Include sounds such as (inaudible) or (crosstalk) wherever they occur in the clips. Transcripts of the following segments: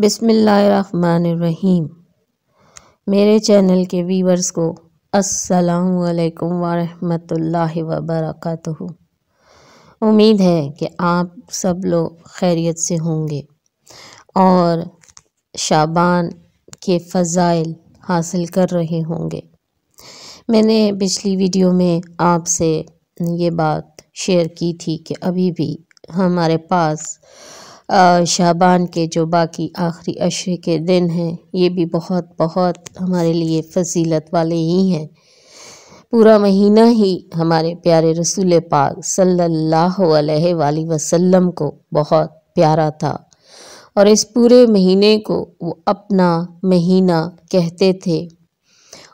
बिसमीम मेरे चैनल के वीवर्स को असलकम वरहमतुल्लाहि वबरकatuh उम्मीद है कि आप सब लोग खैरियत से होंगे और शाबान के फ़ज़ाइल हासिल कर रहे होंगे मैंने पिछली वीडियो में आपसे ये बात शेयर की थी कि अभी भी हमारे पास शाबान के जो बाकी आखिरी अशरे के दिन हैं ये भी बहुत बहुत हमारे लिए फजीलत वाले ही हैं पूरा महीना ही हमारे प्यारे रसूल पाक सल्लल्लाहु अलैहि वसल्लम को बहुत प्यारा था और इस पूरे महीने को वो अपना महीना कहते थे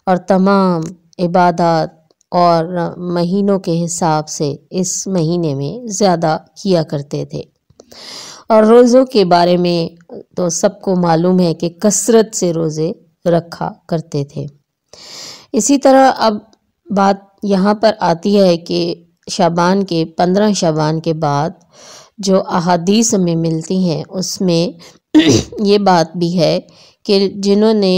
और तमाम इबादत और महीनों के हिसाब से इस महीने में ज़्यादा किया करते थे और रोज़ों के बारे में तो सबको मालूम है कि कसरत से रोज़े रखा करते थे इसी तरह अब बात यहाँ पर आती है कि शाबान के पंद्रह शाबान के बाद जो अहादीस हमें मिलती हैं उसमें (clears throat) ये बात भी है कि जिन्होंने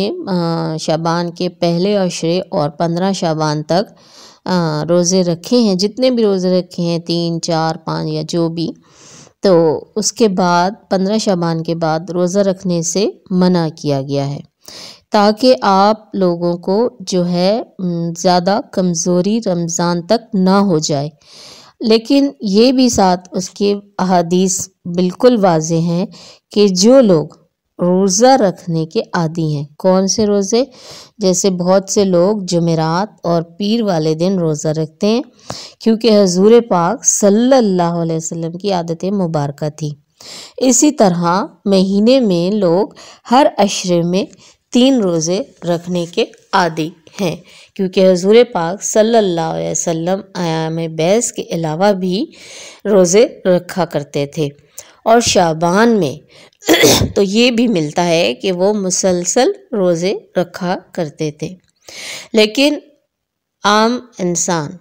शाबान के पहले अशरे और पंद्रह शाबान तक रोज़े रखे हैं जितने भी रोज़े रखे हैं तीन चार पाँच या जो भी तो उसके बाद पंद्रह शबान के बाद रोज़ा रखने से मना किया गया है ताकि आप लोगों को जो है ज़्यादा कमज़ोरी रमज़ान तक ना हो जाए लेकिन ये भी साथ उसके अहदीस बिल्कुल वाज हैं कि जो लोग रोज़ा रखने के आदि हैं कौन से रोज़े जैसे बहुत से लोग जमेरात और पीर वाले दिन रोज़ा रखते हैं क्योंकि हजूर पाक सल्लल्लाहु अलैहि वसल्लम की आदत मुबारक थी इसी तरह महीने में लोग हर अशरे में तीन रोज़े रखने के आदि हैं क्योंकि हजूर पाक सल्लल्लाहु अलैहि वसल्लम आयाम बैस के अलावा भी रोज़े रखा करते थे और शाबान में (clears throat) तो ये भी मिलता है कि वो मुसलसल रोज़े रखा करते थे लेकिन आम इंसान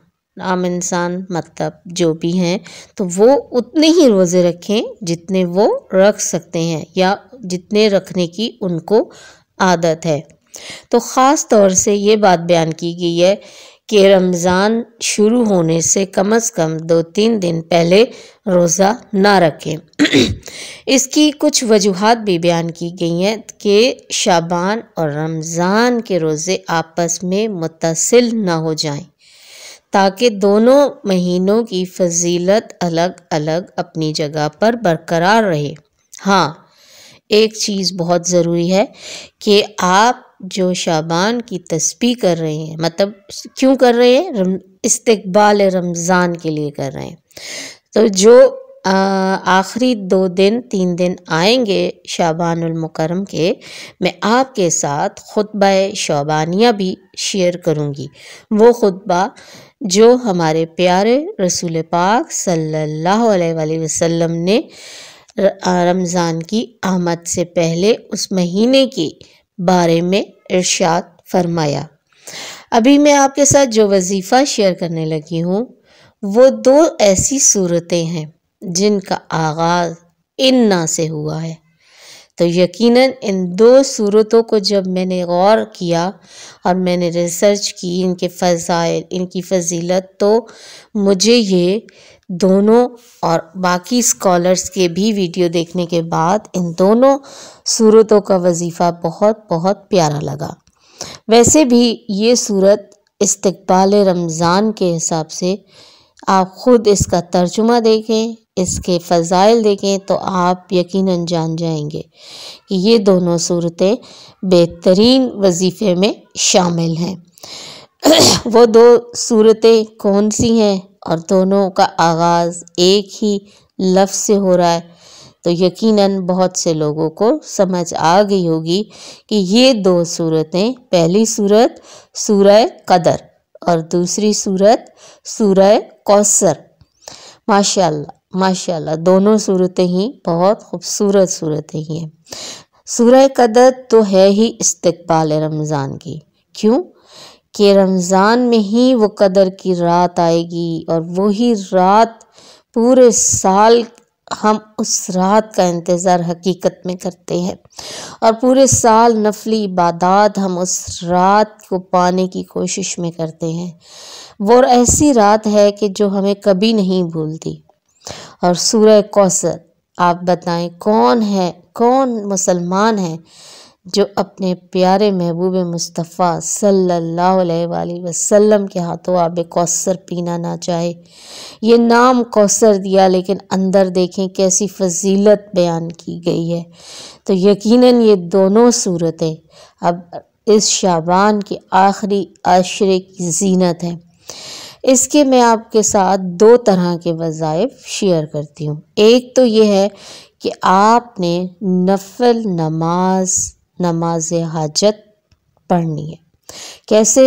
आम इंसान मतलब जो भी हैं तो वो उतने ही रोज़े रखें जितने वो रख सकते हैं या जितने रखने की उनको आदत है तो ख़ास तौर से ये बात बयान की गई है कि रमज़ान शुरू होने से कम से कम दो तीन दिन पहले रोज़ा ना रखें (clears throat) इसकी कुछ वजूहत भी बयान की गई हैं कि शाबान और रमज़ान के रोज़े आपस में मुतसिल ना हो जाएं ताकि दोनों महीनों की फजीलत अलग अलग अपनी जगह पर बरकरार रहे हाँ एक चीज़ बहुत ज़रूरी है कि आप जो शाबान की तस्बी कर रहे हैं मतलब क्यों कर रहे हैं इस्तबाल रमज़ान के लिए कर रहे हैं तो जो आखिरी दो दिन तीन दिन आएंगे शाबानमकरम के मैं आपके साथ खुतब शोबानिया भी शेयर करूँगी वो खुतबा जो हमारे प्यारे रसूल पाक सल्लल्लाहु अलैहि वसल्लम ने रमज़ान की आमद से पहले उस महीने के बारे में इर्शाद फरमाया अभी मैं आपके साथ जो वजीफ़ा शेयर करने लगी हूँ वो दो ऐसी सूरतें हैं जिनका आगाज़ इन्ना से हुआ है तो यकीनन इन दो सूरतों को जब मैंने गौर किया और मैंने रिसर्च की इनके फ़ायल इनकी फजीलत तो मुझे ये दोनों और बाकी स्कॉलर्स के भी वीडियो देखने के बाद इन दोनों सूरतों का वजीफ़ा बहुत बहुत प्यारा लगा वैसे भी ये सूरत इस्तबाल रमज़ान के हिसाब से आप ख़ुद इसका तर्जुमा देखें इसके फ़जाइल देखें तो आप यकीनन जान जाएंगे कि ये दोनों सूरतें बेहतरीन वजीफ़े में शामिल हैं (coughs) वो दो सूरतें कौन सी हैं और दोनों का आगाज़ एक ही लफ्ज़ से हो रहा है तो यकीनन बहुत से लोगों को समझ आ गई होगी कि ये दो सूरतें पहली सूरत सूरह कदर और दूसरी सूरत सूरह कौसर माशाल्लाह माशाल्लाह दोनों सूरतें ही बहुत खूबसूरत सूरतें ही हैं सूरह कदर तो है ही इस्तकबाल रमज़ान की क्यों कि रमज़ान में ही वो कदर की रात आएगी और वही रात पूरे साल हम उस रात का इंतज़ार हकीकत में करते हैं और पूरे साल नफली इबादत हम उस रात को पाने की कोशिश में करते हैं वो ऐसी रात है कि जो हमें कभी नहीं भूलती और सूर्य कौसर आप बताएं कौन है कौन मुसलमान है जो अपने प्यारे महबूब मुस्तफ़ा सल्लल्लाहु अलैहि वसल्लम के हाथों आब कौसर पीना ना चाहे ये नाम कौसर दिया लेकिन अंदर देखें कैसी फजीलत बयान की गई है तो यकीनन ये दोनों सूरतें अब इस शाबान के आखिरी आशरे की जीनत है इसके मैं आपके साथ दो तरह के वज़ाइफ शेयर करती हूँ एक तो ये है कि आपने नफल नमाज नमाज हाजत पढ़नी है कैसे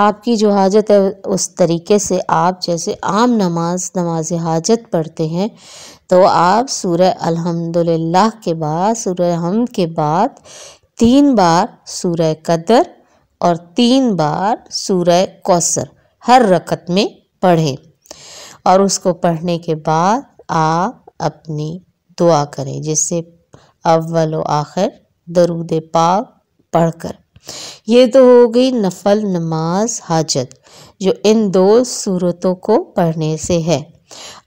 आपकी जो हाजत है उस तरीके से आप जैसे आम नमाज नमाज हाजत पढ़ते हैं तो आप सूर्य अल्हम्दुलिल्लाह के बाद सूर्य हम के बाद तीन बार सूर्य कदर और तीन बार सूरह कौसर हर रकत में पढ़ें और उसको पढ़ने के बाद आप अपनी दुआ करें जिससे अव्वल व आखिर दरूद पाक पढ़कर ये तो हो गई नफल नमाज हाजत जो इन दो सूरतों को पढ़ने से है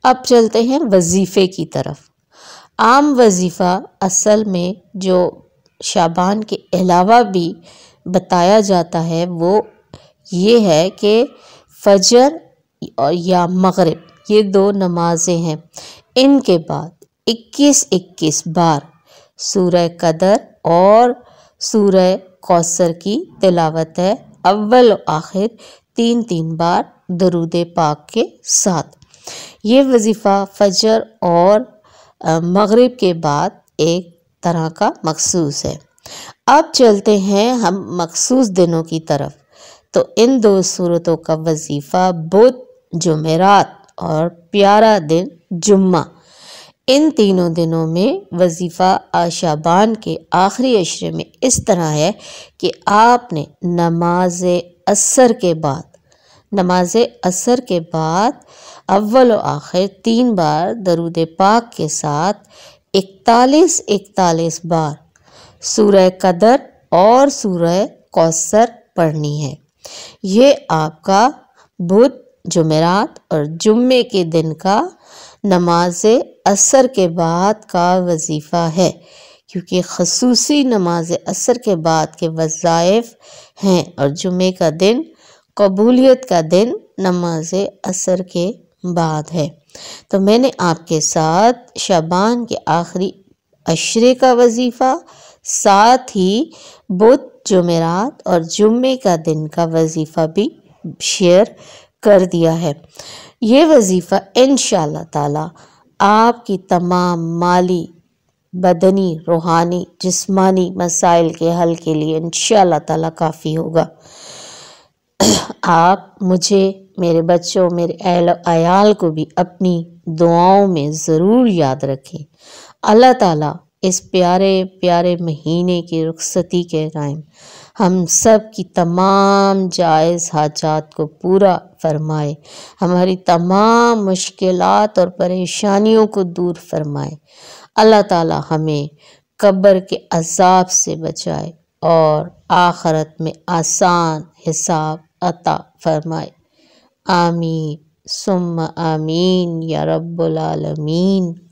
अब चलते हैं वजीफ़े की तरफ आम वजीफ़ा असल में जो शाबान के अलावा भी बताया जाता है वो ये है कि फजर और या मगरिब ये दो नमाज़ें हैं इनके बाद 21 21 बार सूर्य कदर और सूर्य कौसर की तिलावत है अव्वल आखिर तीन तीन बार दरूद पाक के साथ ये वजीफ़ा फजर और मगरिब के बाद एक तरह का मखसूस है अब चलते हैं हम मखसूस दिनों की तरफ तो इन दो सूरतों का वजीफ़ा बुध जमेरात और प्यारा दिन जुम्मा इन तीनों दिनों में वजीफ़ा आशाबान के आखिरी अशरे में इस तरह है कि आपने नमाज असर के बाद नमाज असर के बाद अव्वल आखिर तीन बार दरूद पाक के साथ इकतालीस इकतालीस बार सूरह कदर और सूरह कौसर पढ़नी है ये आपका बुध जुमेरात और जुम्मे के दिन का नमाज असर के बाद का वजीफ़ा है क्योंकि खसूसी नमाज असर के बाद के वज़ाइफ हैं और जुमे का दिन कबूलियत का दिन नमाज असर के बाद है तो मैंने आपके साथ शबान के आखिरी अशरे का वजीफ़ा साथ ही बुध जुमेरात और जुम्मे का दिन का वजीफ़ा भी शेयर कर दिया है ये वजीफ़ा इन ताला आपकी तमाम माली बदनी रूहानी जिस्मानी मसाइल के हल के लिए इन ताला काफ़ी होगा (clears throat) आप मुझे मेरे बच्चों मेरे अहल आयाल को भी अपनी दुआओं में ज़रूर याद रखें अल्लाह ताला इस प्यारे प्यारे महीने की रुखसती के टाइम हम सब की तमाम जायज़ हाजात को पूरा फरमाए हमारी तमाम मुश्किलात और परेशानियों को दूर फरमाए अल्लाह ताला हमें कब्र के अजाब से बचाए और आखरत में आसान हिसाब अता फरमाए आमीन सुम आमीन या रब्बुल आलमीन